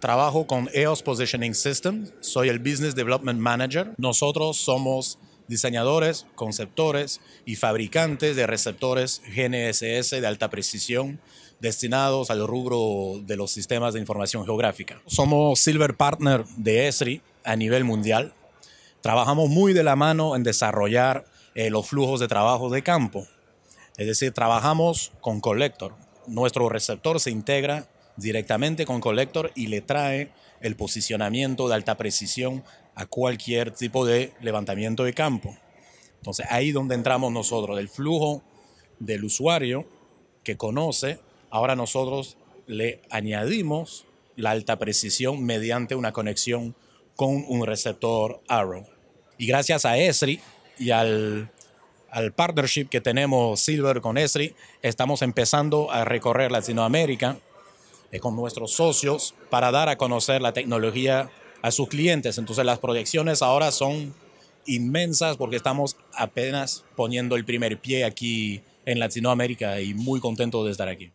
Trabajo con EOS Positioning System, soy el Business Development Manager. Nosotros somos diseñadores, conceptores y fabricantes de receptores GNSS de alta precisión destinados al rubro de los sistemas de información geográfica. Somos Silver Partner de ESRI a nivel mundial. Trabajamos muy de la mano en desarrollar eh, los flujos de trabajo de campo. Es decir, trabajamos con Collector. Nuestro receptor se integra directamente con Collector y le trae el posicionamiento de alta precisión a cualquier tipo de levantamiento de campo. Entonces ahí donde entramos nosotros, del flujo del usuario que conoce, ahora nosotros le añadimos la alta precisión mediante una conexión con un receptor Arrow. Y gracias a Esri y al, al partnership que tenemos Silver con Esri, estamos empezando a recorrer Latinoamérica eh, con nuestros socios para dar a conocer la tecnología a sus clientes. Entonces las proyecciones ahora son inmensas porque estamos apenas poniendo el primer pie aquí en Latinoamérica y muy contento de estar aquí.